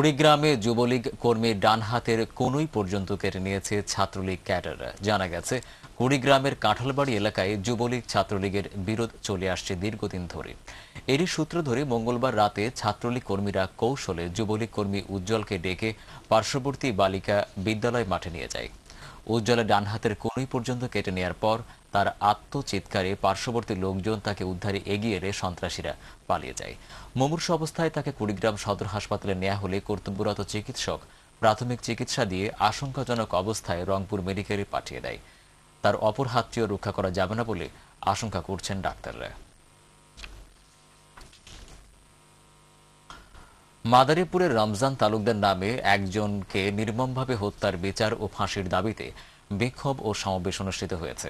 কুড়িগ্রামে যুবলীগ কর্মী ডান হাতের কোনই পর্যন্ত কেটে নিয়েছে ছাত্রলীগ ক্যাডাররা জানা গেছে কুড়িগ্রামের কাঁঠালবাড়ি এলাকায় যুবলীগ ছাত্রলীগের বিরোধ চলে আসছে দীর্ঘদিন ধরে এরই সূত্র ধরে মঙ্গলবার রাতে ছাত্রলীগ কর্মীরা কৌশলে যুবলীগ কর্মী উজ্জ্বলকে ডেকে পার্শ্ববর্তী বালিকা বিদ্যালয় মাঠে নিয়ে যায় উজ্জ্বলে ডান হাতের কোনই পর্যন্ত কেটে নেয়ার পর তার আত্মচিৎকারে পার্শ্ববর্তী লোকজন তাকে উদ্ধারে এগিয়ে এলে সন্ত্রাসীরা পালিয়ে যায় মমূর্ষ অবস্থায় তাকে কুড়িগ্রাম সদর হাসপাতালে নেওয়া হলে কর্তব্যরত চিকিৎসক প্রাথমিক চিকিৎসা দিয়ে আশঙ্কাজনক অবস্থায় রংপুর মেডিকেলে পাঠিয়ে দেয় তার অপর হাতটিও রক্ষা করা যাবে না বলে আশঙ্কা করছেন ডাক্তাররা মাদারীপুরের রমজান তালুকদের নামে একজনকে নির্মমভাবে হত্যার বিচার ও ফাঁসির দাবিতে বিক্ষোভ ও সমাবেশ অনুষ্ঠিত হয়েছে